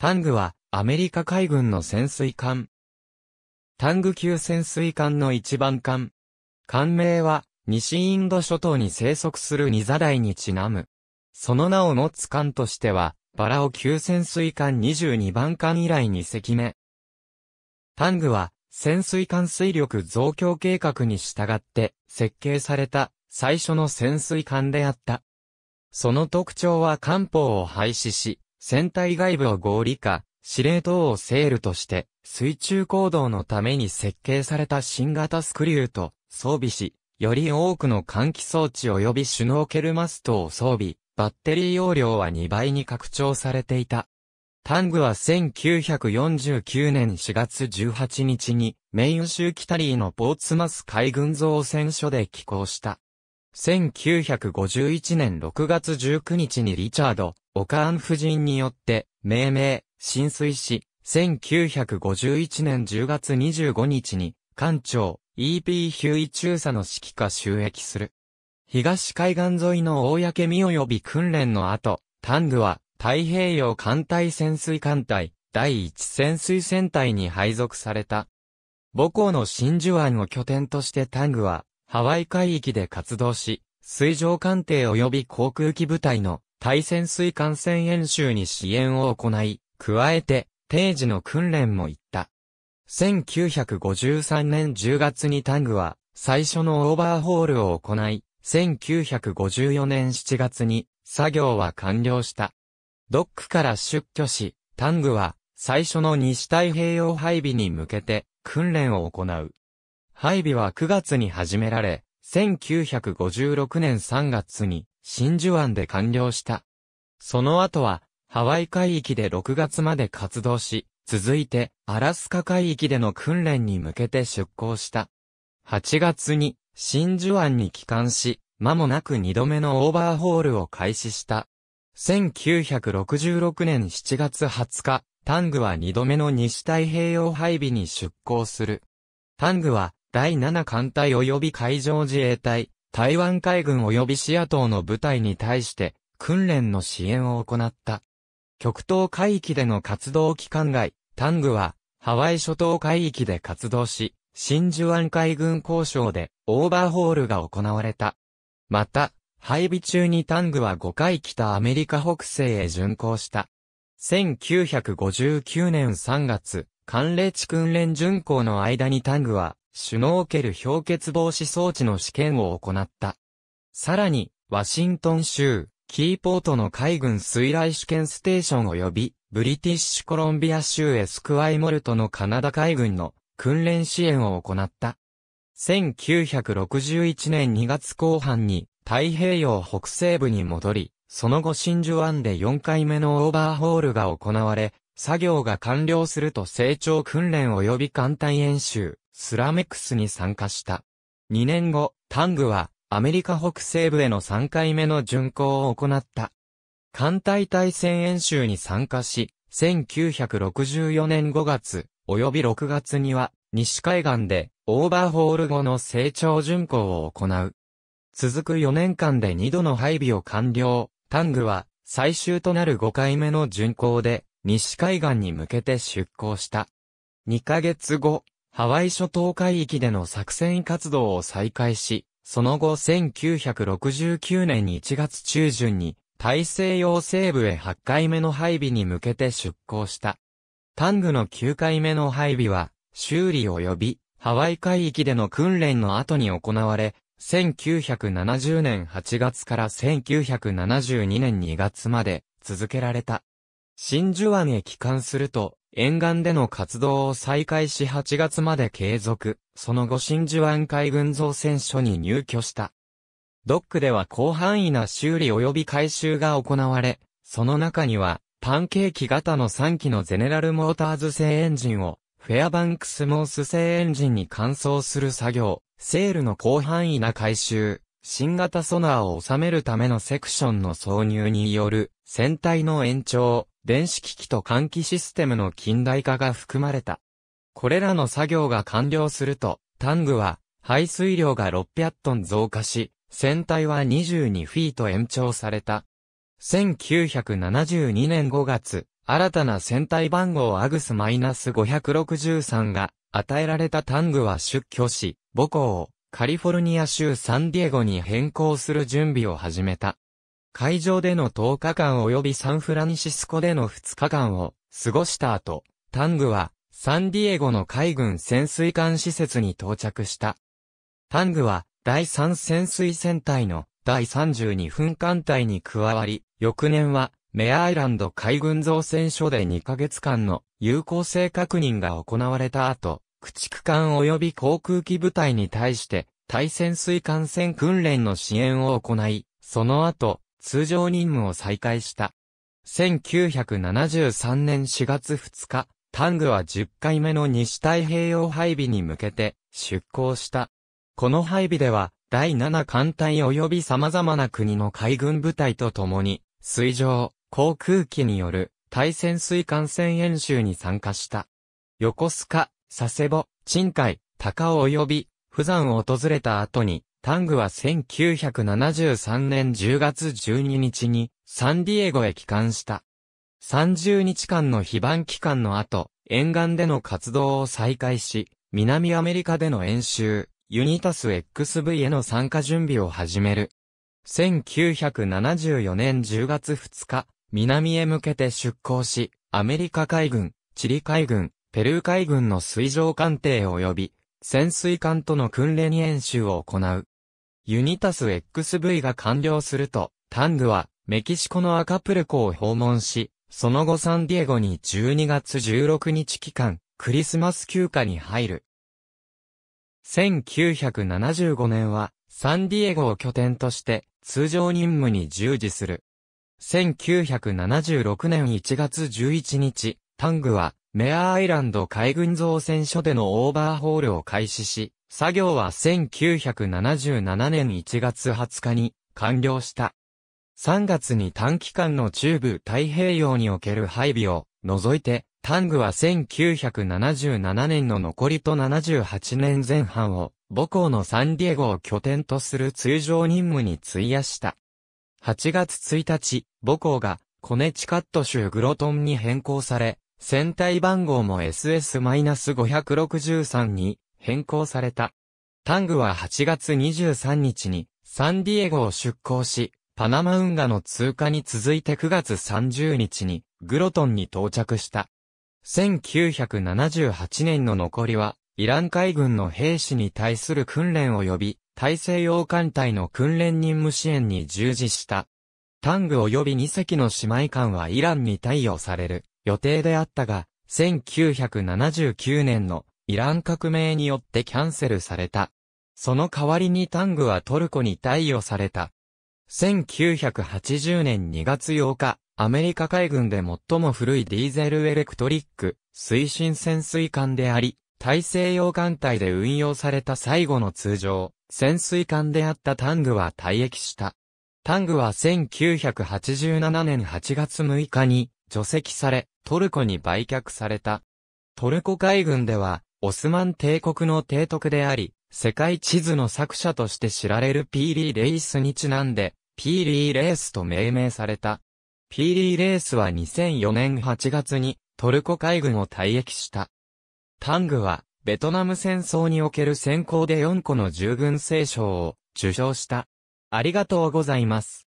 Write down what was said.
タングは、アメリカ海軍の潜水艦。タング級潜水艦の一番艦。艦名は、西インド諸島に生息するニザダイにちなむ。その名を持つ艦としては、バラオ級潜水艦22番艦以来2隻目。タングは、潜水艦水力増強計画に従って設計された最初の潜水艦であった。その特徴は艦砲を廃止し、船体外部を合理化、司令塔をセールとして、水中行動のために設計された新型スクリューと装備し、より多くの換気装置及びシュノーケルマストを装備、バッテリー容量は2倍に拡張されていた。タングは1949年4月18日に、メイン州キタリーのポーツマス海軍造船所で寄港した。1951年6月19日にリチャード・オカーン夫人によって、命名、浸水し、1951年10月25日に、艦長、E.P. ヒューイ中佐の指揮下収益する。東海岸沿いの公身及び訓練の後、タングは太平洋艦隊潜水艦隊第一潜水船隊に配属された。母校の真珠湾を拠点としてタングはハワイ海域で活動し、水上艦艇及び航空機部隊の対潜水艦船演習に支援を行い、加えて、定時の訓練も行った。1953年10月にタングは、最初のオーバーホールを行い、1954年7月に、作業は完了した。ドックから出居し、タングは、最初の西太平洋配備に向けて、訓練を行う。配備は9月に始められ、1956年3月に真珠湾で完了した。その後は、ハワイ海域で6月まで活動し、続いて、アラスカ海域での訓練に向けて出港した。8月に、真珠湾に帰還し、間もなく2度目のオーバーホールを開始した。1966年7月20日、タングは2度目の西太平洋配備に出港する。タングは、第7艦隊及び海上自衛隊、台湾海軍及びシア島の部隊に対して訓練の支援を行った。極東海域での活動期間外、タングはハワイ諸島海域で活動し、真珠湾海軍交渉でオーバーホールが行われた。また、配備中にタングは5回北アメリカ北西へ巡航した。1959年3月、寒冷地訓練巡航の間にタングは、シュノーケル氷結防止装置の試験を行った。さらに、ワシントン州、キーポートの海軍水雷試験ステーション及び、ブリティッシュコロンビア州エスクワイモルトのカナダ海軍の訓練支援を行った。1961年2月後半に太平洋北西部に戻り、その後真珠湾で4回目のオーバーホールが行われ、作業が完了すると成長訓練及び艦隊演習、スラメックスに参加した。2年後、タングは、アメリカ北西部への3回目の巡航を行った。艦隊対戦演習に参加し、1964年5月、及び6月には、西海岸で、オーバーホール後の成長巡航を行う。続く4年間で2度の配備を完了、タングは、最終となる5回目の巡航で、西海岸に向けて出航した。2ヶ月後、ハワイ諸島海域での作戦活動を再開し、その後1969年1月中旬に大西洋西部へ8回目の配備に向けて出港した。タングの9回目の配備は修理及びハワイ海域での訓練の後に行われ、1970年8月から1972年2月まで続けられた。真珠湾へ帰還すると、沿岸での活動を再開し8月まで継続、その後真珠湾海軍造船所に入居した。ドックでは広範囲な修理及び改修が行われ、その中には、パンケーキ型の3機のゼネラルモーターズ製エンジンを、フェアバンクスモース製エンジンに換装する作業、セールの広範囲な改修、新型ソナーを収めるためのセクションの挿入による、船体の延長、電子機器と換気システムの近代化が含まれた。これらの作業が完了すると、タングは排水量が600トン増加し、船体は22フィート延長された。1972年5月、新たな船体番号アグスマイナス -563 が与えられたタングは出居し、母校をカリフォルニア州サンディエゴに変更する準備を始めた。会場での10日間及びサンフランシスコでの2日間を過ごした後、タングはサンディエゴの海軍潜水艦施設に到着した。タングは第3潜水船隊の第32分艦隊に加わり、翌年はメアイランド海軍造船所で2ヶ月間の有効性確認が行われた後、駆逐艦及び航空機部隊に対して対潜水艦船訓練の支援を行い、その後、通常任務を再開した。1973年4月2日、タングは10回目の西太平洋配備に向けて出港した。この配備では、第7艦隊及び様々な国の海軍部隊と共に、水上、航空機による対潜水艦船演習に参加した。横須賀、佐世保、鎮海、高尾及び、釜山を訪れた後に、タングは1973年10月12日にサンディエゴへ帰還した。30日間の非番期間の後、沿岸での活動を再開し、南アメリカでの演習、ユニタス XV への参加準備を始める。1974年10月2日、南へ向けて出港し、アメリカ海軍、チリ海軍、ペルー海軍の水上艦艇及び、潜水艦との訓練演習を行う。ユニタス XV が完了すると、タングはメキシコのアカプルコを訪問し、その後サンディエゴに12月16日期間、クリスマス休暇に入る。1975年は、サンディエゴを拠点として、通常任務に従事する。1976年1月11日、タングは、メアアイランド海軍造船所でのオーバーホールを開始し、作業は1977年1月20日に完了した。3月に短期間の中部太平洋における配備を除いて、タングは1977年の残りと78年前半を母校のサンディエゴを拠点とする通常任務に費やした。8月1日、母校がコネチカット州グロトンに変更され、船体番号も SS-563 に変更された。タングは8月23日にサンディエゴを出港し、パナマ運河の通過に続いて9月30日にグロトンに到着した。1978年の残りは、イラン海軍の兵士に対する訓練及び、大西洋艦隊の訓練任務支援に従事した。タング及び2隻の姉妹艦はイランに貸与される予定であったが、1979年のイラン革命によってキャンセルされた。その代わりにタングはトルコに貸与された。1980年2月8日、アメリカ海軍で最も古いディーゼルエレクトリック推進潜水艦であり、大西洋艦隊で運用された最後の通常、潜水艦であったタングは退役した。タングは1987年8月6日に除籍され、トルコに売却された。トルコ海軍では、オスマン帝国の帝徳であり、世界地図の作者として知られるピーリーレイスにちなんで、ピーリーレースと命名された。ピーリーレースは2004年8月にトルコ海軍を退役した。タングは、ベトナム戦争における先行で4個の従軍聖賞を受賞した。ありがとうございます。